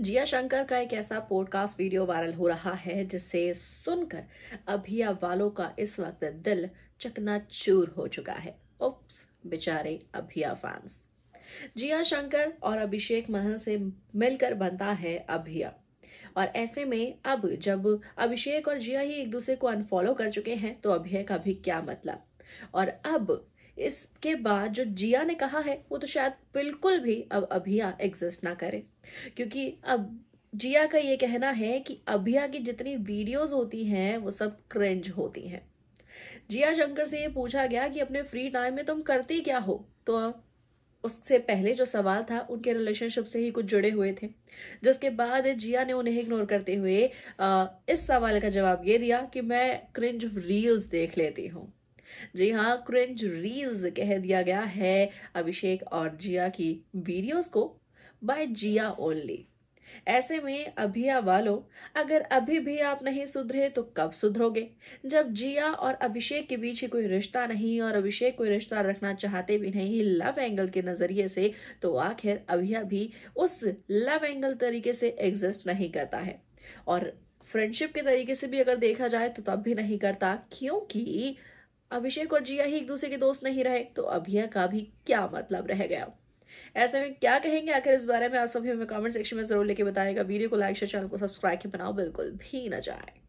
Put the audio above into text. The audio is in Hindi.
जिया शंकर का एक ऐसा पॉडकास्ट वीडियो वायरल हो रहा है जिसे सुनकर अभिया वालों का इस वक्त दिल चकनाचूर हो चुका है उप्स बेचारे अभिया फैंस जिया शंकर और अभिषेक महल से मिलकर बनता है अभिया और ऐसे में अब जब अभिषेक और जिया ही एक दूसरे को अनफॉलो कर चुके हैं तो अभिया का भी क्या मतलब और अब इसके बाद जो जिया ने कहा है वो तो शायद बिल्कुल भी अब अभिया एग्जिस्ट ना करे क्योंकि अब जिया का ये कहना है कि अभिया की जितनी वीडियोस होती हैं वो सब क्रेंज होती हैं जिया शंकर से ये पूछा गया कि अपने फ्री टाइम में तुम करती क्या हो तो उससे पहले जो सवाल था उनके रिलेशनशिप से ही कुछ जुड़े हुए थे जिसके बाद जिया ने उन्हें इग्नोर करते हुए इस सवाल का जवाब ये दिया कि मैं क्रिंज रील्स देख लेती हूँ जी हाँ क्रिंज रील्स कह दिया गया है अभिषेक और जिया की वीडियोस को बाय जिया ओनली ऐसे में अभिया वालों अगर अभी भी आप नहीं सुधरे तो कब सुधरोगे जब जिया और अभिषेक के बीच कोई रिश्ता नहीं और अभिषेक कोई रिश्ता रखना चाहते भी नहीं लव एंगल के नज़रिए से तो आखिर अभिया भी उस लव एंगल तरीके से एग्जिस्ट नहीं करता है और फ्रेंडशिप के तरीके से भी अगर देखा जाए तो तब भी नहीं करता क्योंकि अभिषेक और जिया ही एक दूसरे के दोस्त नहीं रहे तो अभिया का भी क्या मतलब रह गया ऐसे में क्या कहेंगे आखिर इस बारे में आप सभी हमें कमेंट सेक्शन में जरूर लेके बताएगा वीडियो को लाइक शेयर चैनल को सब्सक्राइब के बनाओ बिल्कुल भी ना जाए